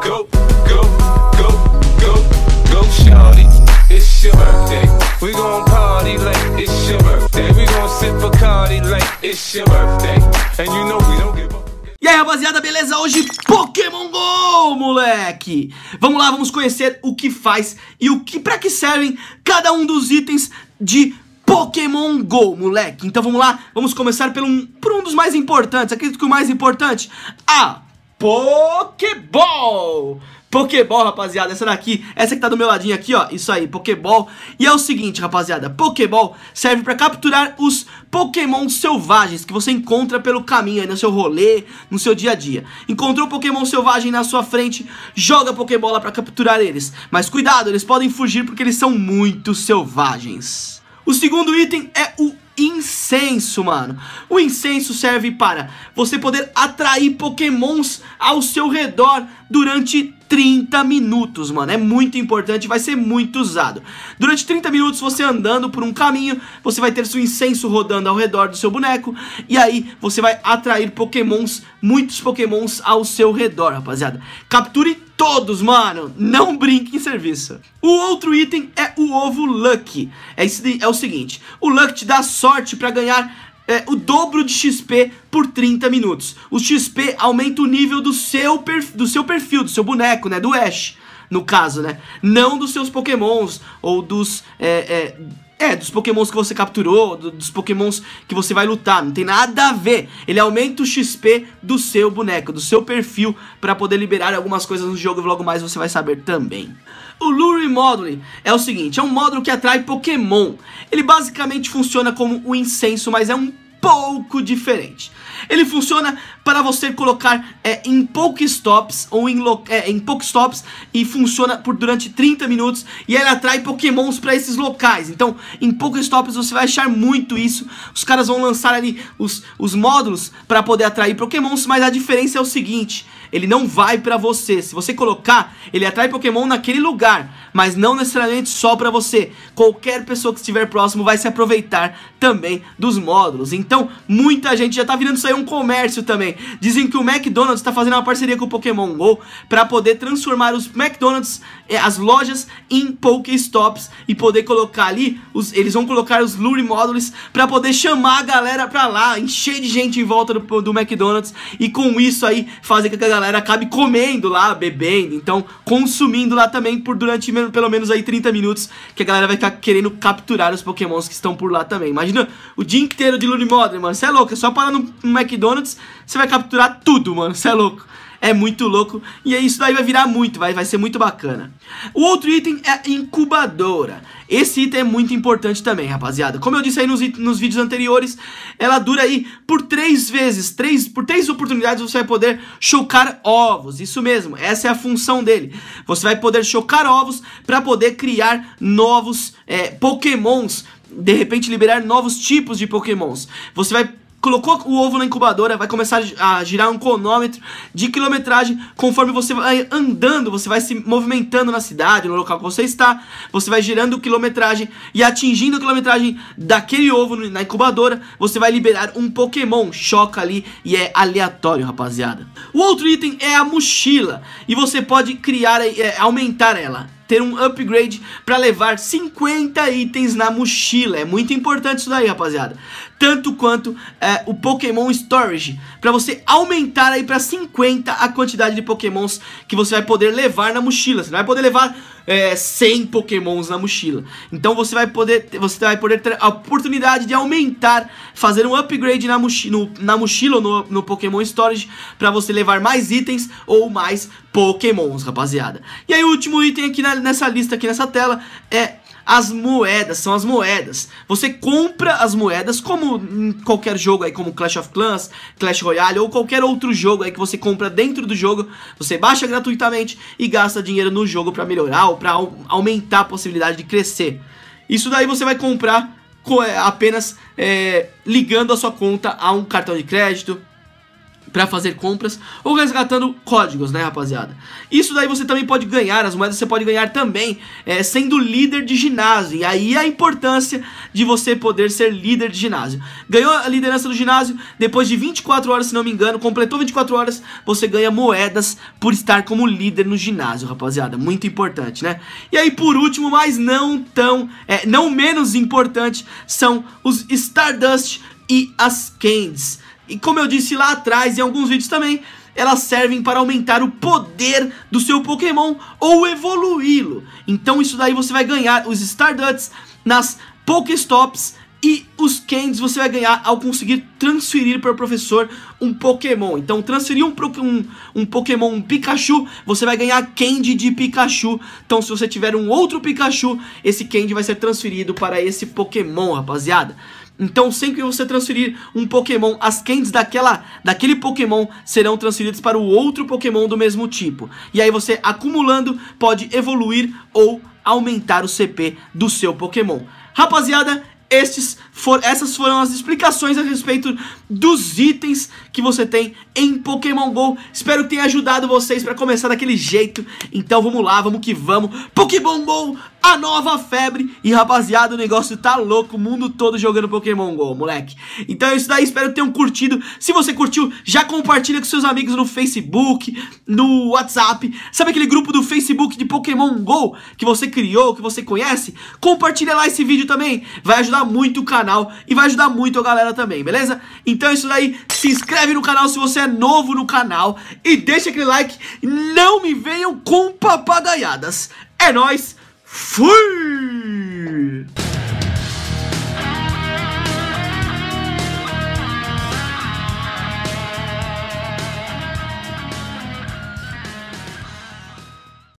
Go, go, go, go, go, shawty. It's your birthday. We gon' party like it's your birthday. We gon' sip cardi like it's your birthday. And you know we don't give up. E aí, rapaziada, beleza? Hoje Pokémon GO, moleque! Vamos lá, vamos conhecer o que faz e o que para que servem cada um dos itens de Pokémon GO, moleque. Então vamos lá, vamos começar pelo, por um dos mais importantes. Acredito que o mais importante, a Pokéball! Pokéball, rapaziada, essa daqui, essa que tá do meu ladinho aqui, ó, isso aí, Pokéball. E é o seguinte, rapaziada, Pokéball serve pra capturar os Pokémon selvagens que você encontra pelo caminho aí no seu rolê, no seu dia a dia. Encontrou Pokémon selvagem na sua frente, joga Pokébola pra capturar eles. Mas cuidado, eles podem fugir porque eles são muito selvagens. O segundo item é o incenso, mano. O incenso serve para você poder atrair pokémons ao seu redor durante 30 minutos, mano. É muito importante, vai ser muito usado. Durante 30 minutos, você andando por um caminho, você vai ter seu incenso rodando ao redor do seu boneco, e aí você vai atrair pokémons, muitos pokémons ao seu redor, rapaziada. Capture todos, mano. Não brinque em serviço. O outro item é o ovo Lucky. É, esse, é o seguinte, o Lucky te dá sorte para ganhar é, o dobro de XP por 30 minutos. O XP aumenta o nível do seu, do seu perfil, do seu boneco, né? Do Ash, no caso, né? Não dos seus pokémons ou dos... É, é, é, dos pokémons que você capturou, do, dos pokémons que você vai lutar, não tem nada a ver. Ele aumenta o XP do seu boneco, do seu perfil, para poder liberar algumas coisas no jogo e logo mais você vai saber também. O Lure Modeling é o seguinte, é um módulo que atrai pokémon. Ele basicamente funciona como o um incenso, mas é um pouco diferente. Ele funciona para você colocar é, em Pokéstops ou em, é, em Pokéstops e funciona por durante 30 minutos e ele atrai Pokémons para esses locais. Então, em Pokéstops você vai achar muito isso. Os caras vão lançar ali os, os módulos para poder atrair Pokémons, mas a diferença é o seguinte: ele não vai para você. Se você colocar, ele atrai Pokémon naquele lugar, mas não necessariamente só para você. Qualquer pessoa que estiver próximo vai se aproveitar também dos módulos. Então, então, muita gente já tá virando isso aí um comércio também. Dizem que o McDonald's tá fazendo uma parceria com o Pokémon GO para poder transformar os McDonald's, eh, as lojas, em Pokéstops e poder colocar ali, os, eles vão colocar os Lure Modules para poder chamar a galera pra lá, encher de gente em volta do, do McDonald's e com isso aí fazer com que a galera acabe comendo lá, bebendo, então consumindo lá também por durante pelo menos aí 30 minutos que a galera vai estar querendo capturar os Pokémons que estão por lá também. Imagina o dia inteiro de Lure Modules podre, mano. Você é louco. É só parar no, McDonald's, você vai capturar tudo, mano. Você é louco. É muito louco. E isso daí vai virar muito, vai, vai ser muito bacana. O outro item é a incubadora. Esse item é muito importante também, rapaziada. Como eu disse aí nos, nos vídeos anteriores, ela dura aí por três vezes, três, por três oportunidades você vai poder chocar ovos. Isso mesmo, essa é a função dele. Você vai poder chocar ovos para poder criar novos é, pokémons de repente liberar novos tipos de pokémons. Você vai colocou o ovo na incubadora, vai começar a girar um cronômetro de quilometragem. Conforme você vai andando, você vai se movimentando na cidade, no local que você está, você vai girando quilometragem e atingindo a quilometragem daquele ovo na incubadora, você vai liberar um Pokémon, choca ali e é aleatório, rapaziada. O outro item é a mochila e você pode criar, é, aumentar ela ter um upgrade para levar 50 itens na mochila. É muito importante isso daí, rapaziada. Tanto quanto é, o Pokémon Storage, para você aumentar aí para 50 a quantidade de Pokémons que você vai poder levar na mochila. Você não vai poder levar é, 100 pokémons na mochila. Então você vai poder, você vai poder ter a oportunidade de aumentar, fazer um upgrade na, mochi, no, na mochila ou no, no Pokémon Storage para você levar mais itens ou mais pokémons, rapaziada. E aí o último item aqui na, nessa lista, aqui nessa tela, é as moedas, são as moedas. Você compra as moedas como em qualquer jogo aí, como Clash of Clans, Clash Royale ou qualquer outro jogo aí que você compra dentro do jogo, você baixa gratuitamente e gasta dinheiro no jogo para melhorar ou para aumentar a possibilidade de crescer. Isso daí você vai comprar apenas é, ligando a sua conta a um cartão de crédito, para fazer compras ou resgatando códigos, né, rapaziada? Isso daí você também pode ganhar, as moedas você pode ganhar também é, sendo líder de ginásio. E aí a importância de você poder ser líder de ginásio. Ganhou a liderança do ginásio, depois de 24 horas, se não me engano, completou 24 horas, você ganha moedas por estar como líder no ginásio, rapaziada. Muito importante, né? E aí, por último, mas não tão, é, não menos importante, são os Stardust e as Candies. E como eu disse lá atrás, em alguns vídeos também, elas servem para aumentar o poder do seu Pokémon ou evoluí-lo. Então isso daí você vai ganhar os Starduts nas Pokéstops e os Candies você vai ganhar ao conseguir transferir para o professor um Pokémon. Então, transferir um, um, um, Pokémon, um Pikachu, você vai ganhar Candy de Pikachu. Então, se você tiver um outro Pikachu, esse Candy vai ser transferido para esse Pokémon, rapaziada. Então sempre que você transferir um Pokémon, as candies daquela, daquele Pokémon serão transferidas para o outro Pokémon do mesmo tipo. E aí você acumulando pode evoluir ou aumentar o CP do seu Pokémon. Rapaziada, estes for, essas foram as explicações a respeito dos itens que você tem em Pokémon GO. Espero que tenha ajudado vocês para começar daquele jeito. Então vamos lá, vamos que vamos. Pokémon GO a nova febre. E rapaziada, o negócio tá louco, o mundo todo jogando Pokémon GO, moleque. Então é isso daí, espero que tenham curtido. Se você curtiu, já compartilha com seus amigos no Facebook, no WhatsApp. Sabe aquele grupo do Facebook de Pokémon GO que você criou, que você conhece? Compartilha lá esse vídeo também, vai ajudar muito o canal e vai ajudar muito a galera também, beleza? Então é isso daí, se inscreve no canal se você é novo no canal e deixa aquele like. Não me venham com papagaiadas. É nóis! full